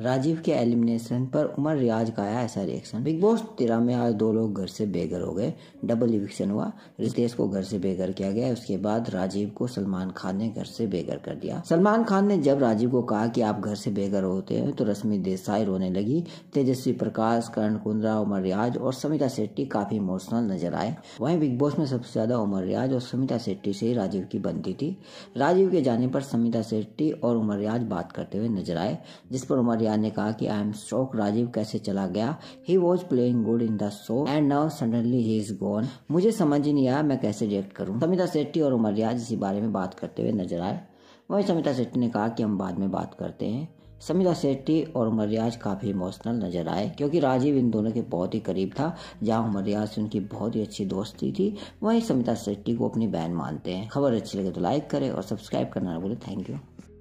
राजीव के एलिमिनेशन पर उमर रियाज का आया ऐसा रिएक्शन बिग बॉस तेरह में आज दो लोग घर से बेघर हो गए डबल इविक्शन हुआ रितेश को घर से बेघर किया गया उसके बाद राजीव को सलमान खान ने घर से बेघर कर दिया सलमान खान ने जब राजीव को कहा कि आप घर से बेघर होते हैं तो रश्मि देसाई रोने लगी तेजस्वी प्रकाश करण कुंद्रा उमर रियाज और समिता शेट्टी काफी इमोशनल नजर आए वहीं बिग बॉस में सबसे ज्यादा उमर रियाज और समिता शेट्टी से ही राजीव की बनती थी राजीव के जाने पर समिता शेट्टी और उमर रियाज बात करते हुए नजर आए जिस पर उमर आर्या ने कहा कि आई एम स्ट्रोक राजीव कैसे चला गया he was playing good in the show and now suddenly he is gone मुझे समझ ही नहीं आया मैं कैसे रिएक्ट करूँ समिता शेट्टी और उमर रियाज इसी बारे में बात करते हुए नजर आए वहीं समिता शेट्टी ने कहा कि हम बाद में बात करते हैं समिता शेट्टी और उमर रियाज काफ़ी इमोशनल नजर आए क्योंकि राजीव इन दोनों के बहुत ही करीब था जहां उमर रियाज से उनकी बहुत ही अच्छी दोस्ती थी वहीं समिता शेट्टी को अपनी बहन मानते हैं खबर अच्छी लगे तो लाइक करें और सब्सक्राइब करना ना भूलें थैंक यू